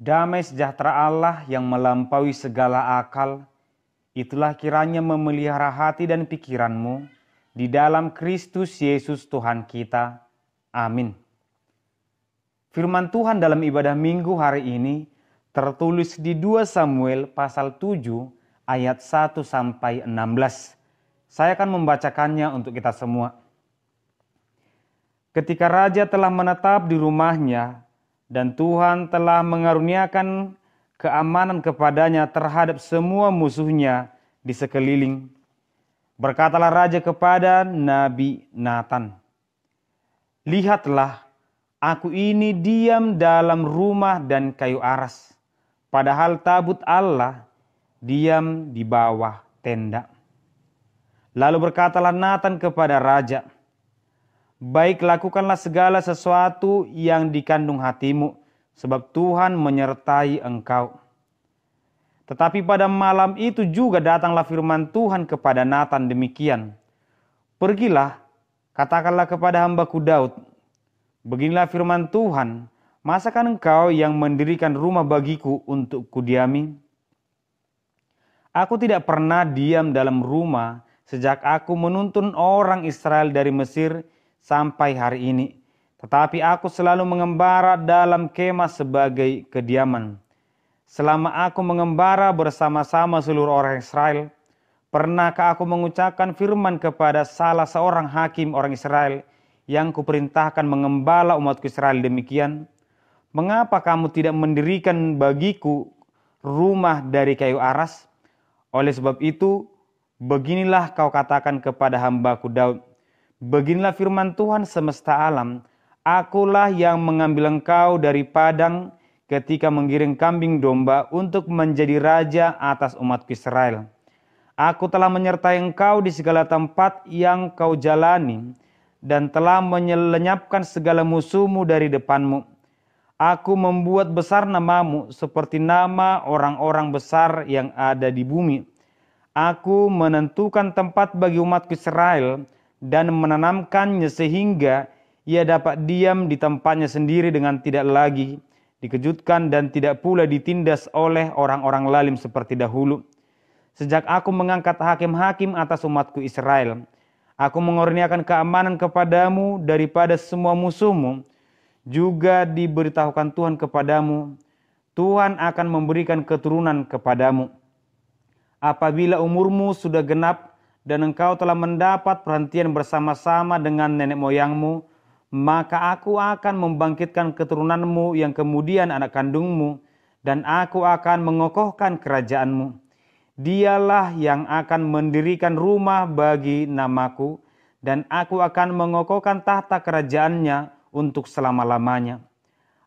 Damai sejahtera Allah yang melampaui segala akal, itulah kiranya memelihara hati dan pikiranmu di dalam Kristus Yesus Tuhan kita. Amin. Firman Tuhan dalam ibadah minggu hari ini tertulis di 2 Samuel pasal 7 ayat 1 sampai 16. Saya akan membacakannya untuk kita semua. Ketika raja telah menetap di rumahnya, dan Tuhan telah mengaruniakan keamanan kepadanya terhadap semua musuhnya di sekeliling. Berkatalah raja kepada Nabi Nathan, "Lihatlah, aku ini diam dalam rumah dan kayu aras, padahal tabut Allah diam di bawah tenda." Lalu berkatalah Nathan kepada raja, baik lakukanlah segala sesuatu yang dikandung hatimu, sebab Tuhan menyertai engkau. Tetapi pada malam itu juga datanglah firman Tuhan kepada Nathan demikian. Pergilah, katakanlah kepada hambaku Daud, beginilah firman Tuhan, masakan engkau yang mendirikan rumah bagiku untuk kudiami? Aku tidak pernah diam dalam rumah sejak aku menuntun orang Israel dari Mesir sampai hari ini. Tetapi aku selalu mengembara dalam kemah sebagai kediaman. Selama aku mengembara bersama-sama seluruh orang Israel, pernahkah aku mengucapkan firman kepada salah seorang hakim orang Israel yang kuperintahkan mengembala umatku Israel demikian? Mengapa kamu tidak mendirikan bagiku rumah dari kayu aras? Oleh sebab itu, beginilah kau katakan kepada hambaku Daud, Beginilah firman Tuhan semesta alam, Akulah yang mengambil engkau dari padang ketika menggiring kambing domba untuk menjadi raja atas umat Israel. Aku telah menyertai engkau di segala tempat yang kau jalani dan telah menyelenyapkan segala musuhmu dari depanmu. Aku membuat besar namamu seperti nama orang-orang besar yang ada di bumi. Aku menentukan tempat bagi umat Israel, Israel, dan menanamkannya sehingga ia dapat diam di tempatnya sendiri dengan tidak lagi dikejutkan dan tidak pula ditindas oleh orang-orang lalim seperti dahulu. Sejak aku mengangkat hakim-hakim atas umatku Israel, aku mengurniakan keamanan kepadamu daripada semua musuhmu. Juga diberitahukan Tuhan kepadamu, Tuhan akan memberikan keturunan kepadamu. Apabila umurmu sudah genap dan engkau telah mendapat perhentian bersama-sama dengan nenek moyangmu, maka aku akan membangkitkan keturunanmu yang kemudian anak kandungmu, dan aku akan mengokohkan kerajaanmu. Dialah yang akan mendirikan rumah bagi namaku, dan aku akan mengokohkan tahta kerajaannya untuk selama-lamanya.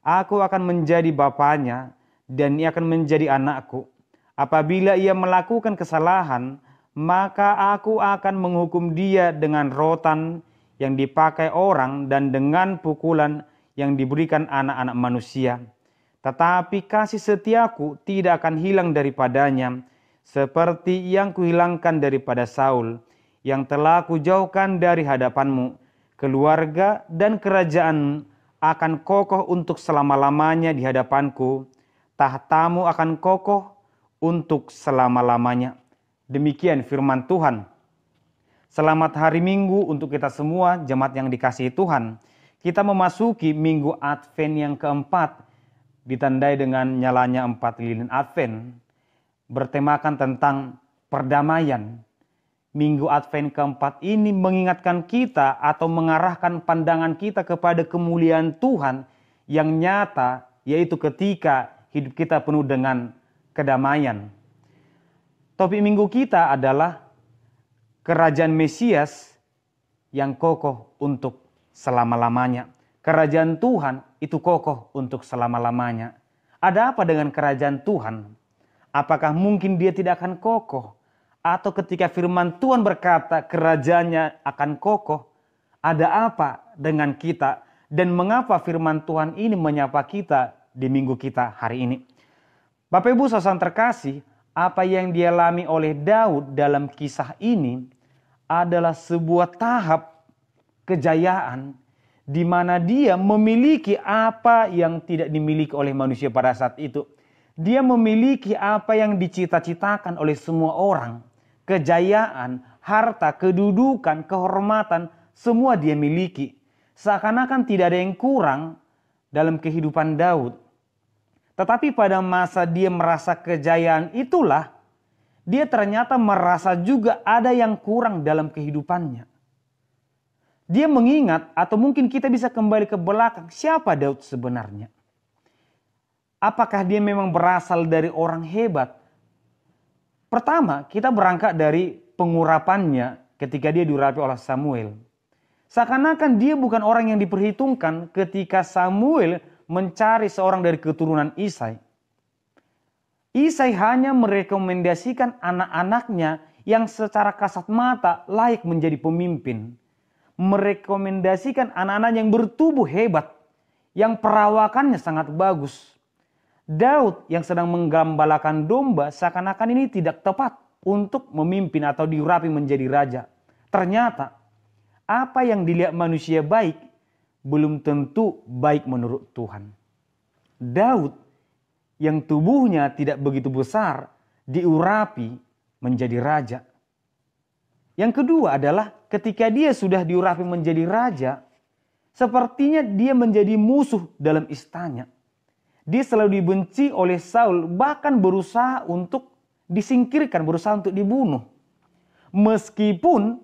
Aku akan menjadi bapaknya, dan ia akan menjadi anakku. Apabila ia melakukan kesalahan, maka aku akan menghukum dia dengan rotan yang dipakai orang dan dengan pukulan yang diberikan anak-anak manusia. Tetapi kasih setiaku tidak akan hilang daripadanya, seperti yang kuhilangkan daripada Saul, yang telah kujauhkan dari hadapanmu. Keluarga dan kerajaan akan kokoh untuk selama-lamanya di hadapanku. Tahtamu akan kokoh untuk selama-lamanya.' Demikian firman Tuhan. Selamat hari Minggu untuk kita semua jemaat yang dikasihi Tuhan. Kita memasuki Minggu Advent yang keempat ditandai dengan nyalanya empat lilin Advent bertemakan tentang perdamaian. Minggu Advent keempat ini mengingatkan kita atau mengarahkan pandangan kita kepada kemuliaan Tuhan yang nyata yaitu ketika hidup kita penuh dengan kedamaian. Topik minggu kita adalah kerajaan Mesias yang kokoh untuk selama-lamanya. Kerajaan Tuhan itu kokoh untuk selama-lamanya. Ada apa dengan kerajaan Tuhan? Apakah mungkin dia tidak akan kokoh? Atau ketika firman Tuhan berkata kerajaannya akan kokoh, ada apa dengan kita dan mengapa firman Tuhan ini menyapa kita di minggu kita hari ini. Bapak Ibu sosan terkasih, apa yang dialami oleh Daud dalam kisah ini adalah sebuah tahap kejayaan di mana dia memiliki apa yang tidak dimiliki oleh manusia pada saat itu. Dia memiliki apa yang dicita-citakan oleh semua orang. Kejayaan, harta, kedudukan, kehormatan, semua dia miliki. Seakan-akan tidak ada yang kurang dalam kehidupan Daud. Tetapi pada masa dia merasa kejayaan itulah, dia ternyata merasa juga ada yang kurang dalam kehidupannya. Dia mengingat atau mungkin kita bisa kembali ke belakang siapa Daud sebenarnya. Apakah dia memang berasal dari orang hebat? Pertama, kita berangkat dari pengurapannya ketika dia diurapi oleh Samuel. Seakan-akan dia bukan orang yang diperhitungkan ketika Samuel mencari seorang dari keturunan Isai, Isai hanya merekomendasikan anak-anaknya yang secara kasat mata layak menjadi pemimpin. Merekomendasikan anak-anak yang bertubuh hebat, yang perawakannya sangat bagus. Daud yang sedang menggambalakan domba seakan-akan ini tidak tepat untuk memimpin atau diurapi menjadi raja. Ternyata apa yang dilihat manusia baik belum tentu baik menurut Tuhan. Daud yang tubuhnya tidak begitu besar diurapi menjadi raja. Yang kedua adalah ketika dia sudah diurapi menjadi raja, sepertinya dia menjadi musuh dalam istana. Dia selalu dibenci oleh Saul, bahkan berusaha untuk disingkirkan, berusaha untuk dibunuh. Meskipun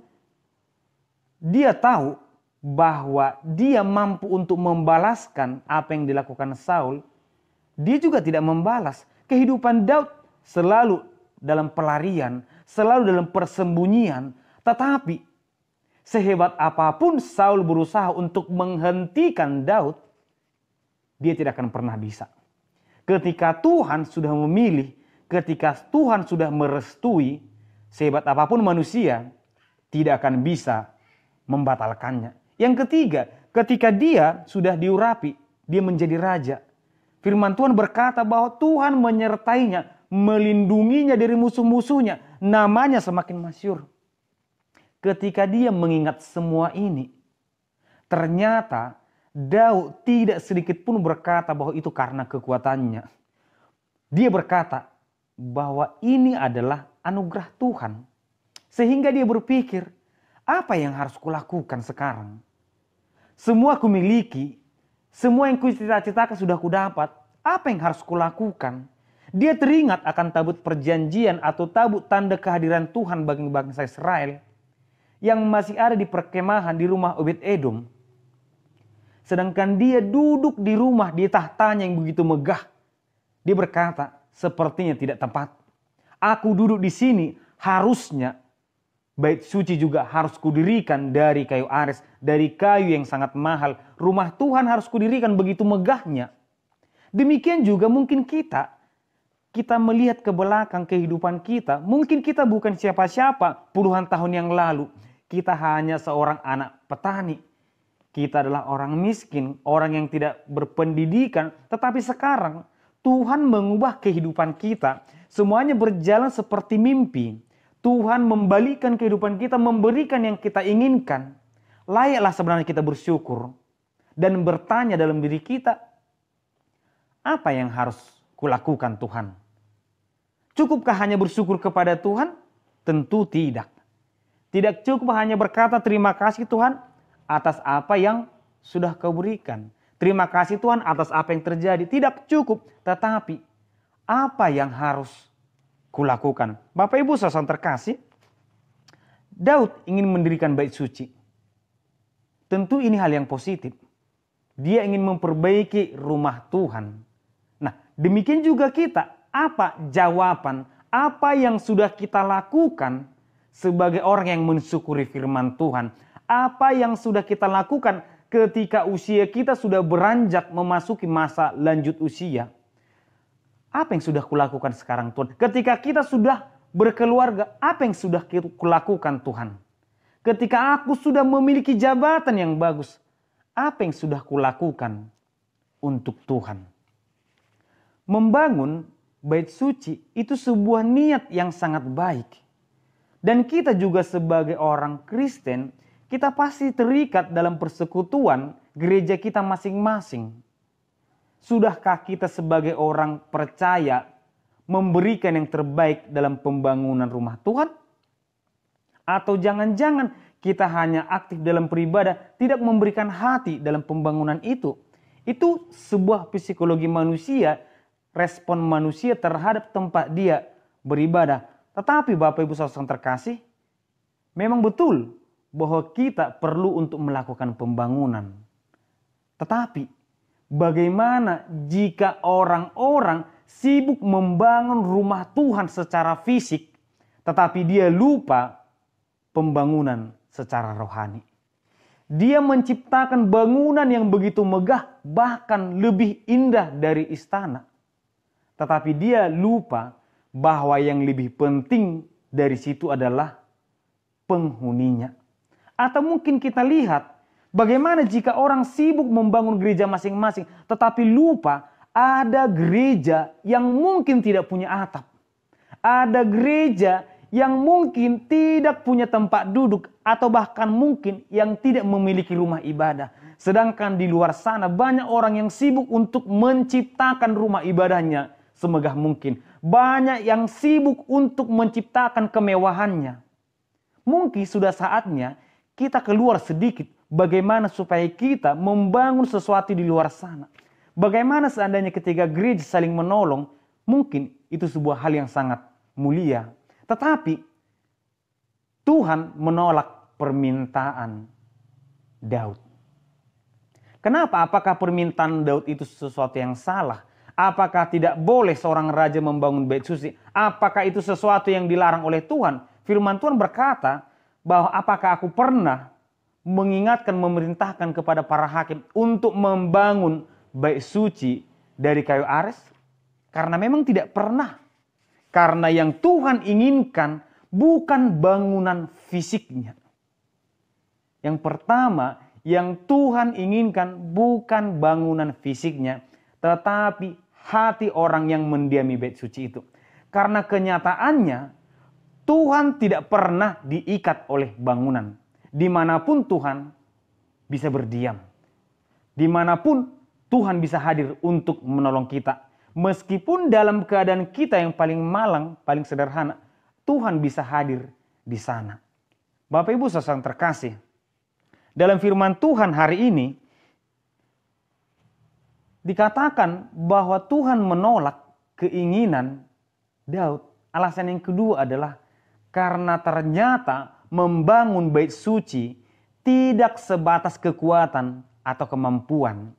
dia tahu bahwa dia mampu untuk membalaskan apa yang dilakukan Saul, dia juga tidak membalas. Kehidupan Daud selalu dalam pelarian, selalu dalam persembunyian, tetapi sehebat apapun Saul berusaha untuk menghentikan Daud, dia tidak akan pernah bisa. Ketika Tuhan sudah memilih, ketika Tuhan sudah merestui, sehebat apapun manusia tidak akan bisa membatalkannya. Yang ketiga, ketika dia sudah diurapi, dia menjadi raja. Firman Tuhan berkata bahwa Tuhan menyertainya, melindunginya dari musuh-musuhnya, namanya semakin masyur. Ketika dia mengingat semua ini, ternyata Daud tidak sedikit pun berkata bahwa itu karena kekuatannya. Dia berkata bahwa ini adalah anugerah Tuhan. Sehingga dia berpikir, apa yang harus kulakukan sekarang? Semua aku miliki, semua yang kucita-citakan sudah kudapat. Apa yang harus kulakukan? Dia teringat akan tabut perjanjian atau tabut tanda kehadiran Tuhan bagi bangsa Israel yang masih ada di perkemahan di rumah Obed Edom. Sedangkan dia duduk di rumah di tahtanya yang begitu megah. Dia berkata, sepertinya tidak tepat. Aku duduk di sini, harusnya Bait suci juga harus kudirikan dari kayu ares, dari kayu yang sangat mahal. Rumah Tuhan harus kudirikan begitu megahnya. Demikian juga mungkin kita, kita melihat ke belakang kehidupan kita, mungkin kita bukan siapa-siapa puluhan tahun yang lalu. Kita hanya seorang anak petani. Kita adalah orang miskin, orang yang tidak berpendidikan. Tetapi sekarang Tuhan mengubah kehidupan kita. Semuanya berjalan seperti mimpi Tuhan membalikan kehidupan kita, memberikan yang kita inginkan. Layaklah sebenarnya kita bersyukur dan bertanya dalam diri kita, apa yang harus kulakukan Tuhan? Cukupkah hanya bersyukur kepada Tuhan? Tentu tidak. Tidak cukup hanya berkata terima kasih Tuhan atas apa yang sudah kau berikan. Terima kasih Tuhan atas apa yang terjadi. Tidak cukup, tetapi apa yang harus kulakukan. Bapak Ibu sasaran terkasih, Daud ingin mendirikan bait suci. Tentu ini hal yang positif. Dia ingin memperbaiki rumah Tuhan. Nah, demikian juga kita. Apa jawaban, apa yang sudah kita lakukan sebagai orang yang mensyukuri firman Tuhan? Apa yang sudah kita lakukan ketika usia kita sudah beranjak memasuki masa lanjut usia? apa yang sudah kulakukan sekarang Tuhan? Ketika kita sudah berkeluarga, apa yang sudah kulakukan Tuhan? Ketika aku sudah memiliki jabatan yang bagus, apa yang sudah kulakukan untuk Tuhan? Membangun bait suci itu sebuah niat yang sangat baik. Dan kita juga sebagai orang Kristen, kita pasti terikat dalam persekutuan gereja kita masing-masing Sudahkah kita sebagai orang percaya memberikan yang terbaik dalam pembangunan rumah Tuhan? Atau jangan-jangan kita hanya aktif dalam peribadah, tidak memberikan hati dalam pembangunan itu. Itu sebuah psikologi manusia, respon manusia terhadap tempat dia beribadah. Tetapi Bapak Ibu Saudara terkasih, memang betul bahwa kita perlu untuk melakukan pembangunan. Tetapi Bagaimana jika orang-orang sibuk membangun rumah Tuhan secara fisik, tetapi dia lupa pembangunan secara rohani? Dia menciptakan bangunan yang begitu megah, bahkan lebih indah dari istana, tetapi dia lupa bahwa yang lebih penting dari situ adalah penghuninya, atau mungkin kita lihat Bagaimana jika orang sibuk membangun gereja masing-masing tetapi lupa ada gereja yang mungkin tidak punya atap. Ada gereja yang mungkin tidak punya tempat duduk atau bahkan mungkin yang tidak memiliki rumah ibadah. Sedangkan di luar sana banyak orang yang sibuk untuk menciptakan rumah ibadahnya semegah mungkin. Banyak yang sibuk untuk menciptakan kemewahannya. Mungkin sudah saatnya kita keluar sedikit Bagaimana supaya kita membangun sesuatu di luar sana. Bagaimana seandainya ketiga gereja saling menolong, mungkin itu sebuah hal yang sangat mulia. Tetapi Tuhan menolak permintaan Daud. Kenapa? Apakah permintaan Daud itu sesuatu yang salah? Apakah tidak boleh seorang raja membangun bait suci? Apakah itu sesuatu yang dilarang oleh Tuhan? Firman Tuhan berkata bahwa apakah aku pernah mengingatkan, memerintahkan kepada para hakim untuk membangun bait suci dari kayu ares? Karena memang tidak pernah. Karena yang Tuhan inginkan bukan bangunan fisiknya. Yang pertama, yang Tuhan inginkan bukan bangunan fisiknya, tetapi hati orang yang mendiami bait suci itu. Karena kenyataannya Tuhan tidak pernah diikat oleh bangunan dimanapun Tuhan bisa berdiam. Dimanapun Tuhan bisa hadir untuk menolong kita. Meskipun dalam keadaan kita yang paling malang, paling sederhana, Tuhan bisa hadir di sana. Bapak Ibu sesang terkasih, dalam firman Tuhan hari ini, dikatakan bahwa Tuhan menolak keinginan Daud. Alasan yang kedua adalah karena ternyata membangun bait suci tidak sebatas kekuatan atau kemampuan.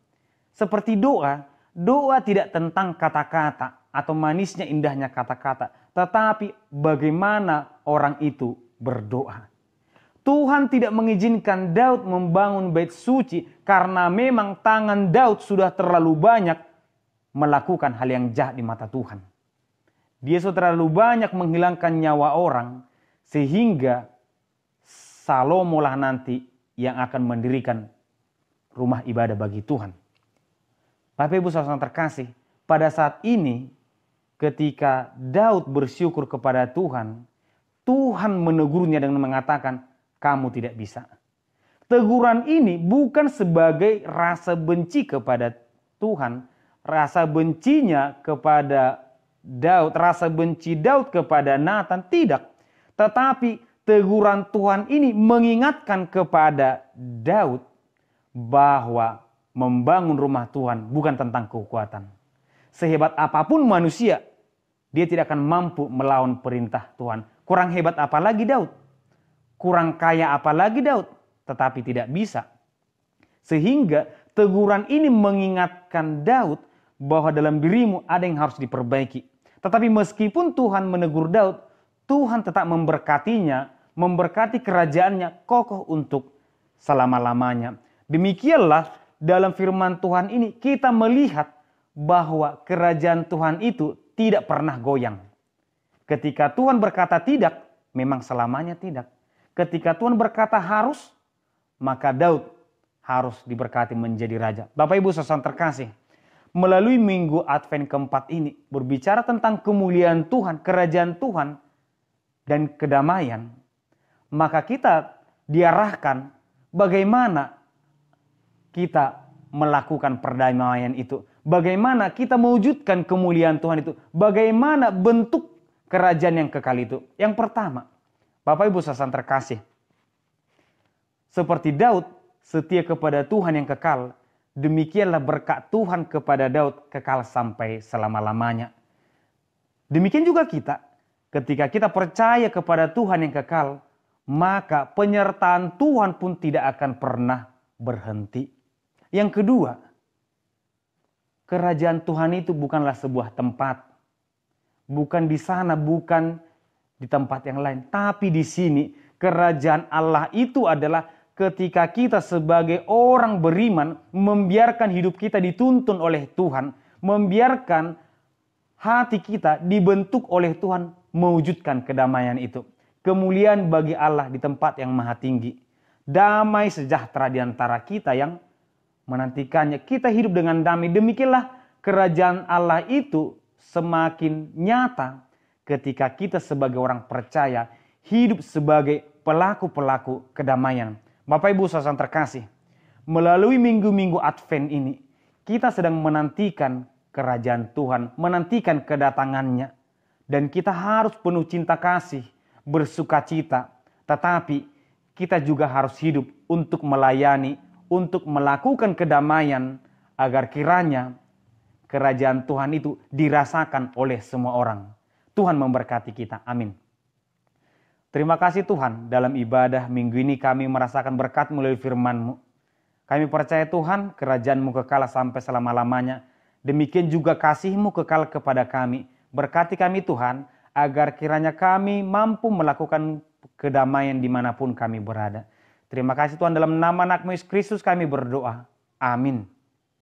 Seperti doa, doa tidak tentang kata-kata atau manisnya indahnya kata-kata, tetapi bagaimana orang itu berdoa. Tuhan tidak mengizinkan Daud membangun bait suci karena memang tangan Daud sudah terlalu banyak melakukan hal yang jahat di mata Tuhan. Dia sudah terlalu banyak menghilangkan nyawa orang sehingga Salomo lah nanti yang akan mendirikan rumah ibadah bagi Tuhan. Tapi, Ibu saudara terkasih, pada saat ini ketika Daud bersyukur kepada Tuhan, Tuhan menegurnya dengan mengatakan, kamu tidak bisa. Teguran ini bukan sebagai rasa benci kepada Tuhan, rasa bencinya kepada Daud, rasa benci Daud kepada Nathan, tidak. Tetapi teguran Tuhan ini mengingatkan kepada Daud bahwa membangun rumah Tuhan bukan tentang kekuatan. Sehebat apapun manusia, dia tidak akan mampu melawan perintah Tuhan. Kurang hebat apalagi Daud. Kurang kaya apalagi Daud, tetapi tidak bisa. Sehingga teguran ini mengingatkan Daud bahwa dalam dirimu ada yang harus diperbaiki. Tetapi meskipun Tuhan menegur Daud, Tuhan tetap memberkatinya memberkati kerajaannya kokoh untuk selama-lamanya. Demikianlah dalam firman Tuhan ini kita melihat bahwa kerajaan Tuhan itu tidak pernah goyang. Ketika Tuhan berkata tidak, memang selamanya tidak. Ketika Tuhan berkata harus, maka Daud harus diberkati menjadi raja. Bapak Ibu sesuatu terkasih, melalui minggu Advent keempat ini berbicara tentang kemuliaan Tuhan, kerajaan Tuhan dan kedamaian maka kita diarahkan bagaimana kita melakukan perdamaian itu. Bagaimana kita mewujudkan kemuliaan Tuhan itu. Bagaimana bentuk kerajaan yang kekal itu. Yang pertama, Bapak Ibu Sasan terkasih. Seperti Daud setia kepada Tuhan yang kekal, demikianlah berkat Tuhan kepada Daud kekal sampai selama-lamanya. Demikian juga kita, ketika kita percaya kepada Tuhan yang kekal, maka penyertaan Tuhan pun tidak akan pernah berhenti. Yang kedua, kerajaan Tuhan itu bukanlah sebuah tempat. Bukan di sana, bukan di tempat yang lain, tapi di sini kerajaan Allah itu adalah ketika kita sebagai orang beriman membiarkan hidup kita dituntun oleh Tuhan, membiarkan hati kita dibentuk oleh Tuhan mewujudkan kedamaian itu kemuliaan bagi Allah di tempat yang maha tinggi, damai sejahtera di antara kita yang menantikannya. Kita hidup dengan damai. Demikianlah kerajaan Allah itu semakin nyata ketika kita sebagai orang percaya hidup sebagai pelaku-pelaku kedamaian. Bapak Ibu Sosan terkasih, melalui minggu-minggu Advent ini kita sedang menantikan kerajaan Tuhan, menantikan kedatangannya. Dan kita harus penuh cinta kasih bersuka cita, tetapi kita juga harus hidup untuk melayani, untuk melakukan kedamaian, agar kiranya kerajaan Tuhan itu dirasakan oleh semua orang. Tuhan memberkati kita. Amin. Terima kasih Tuhan, dalam ibadah minggu ini kami merasakan berkat melalui firman-Mu. Kami percaya Tuhan, kerajaan-Mu kekal sampai selama-lamanya. Demikian juga kasih-Mu kekal kepada kami. Berkati kami Tuhan, agar kiranya kami mampu melakukan kedamaian dimanapun kami berada. Terima kasih Tuhan dalam nama anak Yesus Kristus kami berdoa. Amin.